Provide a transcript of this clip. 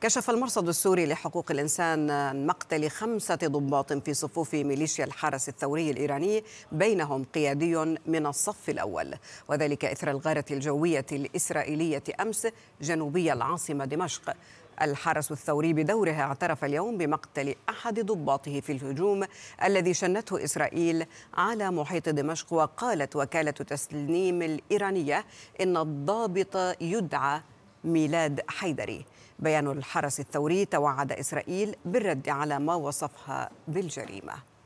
كشف المرصد السوري لحقوق الإنسان عن مقتل خمسة ضباط في صفوف ميليشيا الحرس الثوري الإيراني بينهم قيادي من الصف الأول وذلك إثر الغارة الجوية الإسرائيلية أمس جنوبي العاصمة دمشق الحرس الثوري بدوره اعترف اليوم بمقتل احد ضباطه في الهجوم الذي شنته اسرائيل على محيط دمشق وقالت وكاله تسليم الايرانيه ان الضابط يدعى ميلاد حيدري بيان الحرس الثوري توعد إسرائيل بالرد على ما وصفها بالجريمة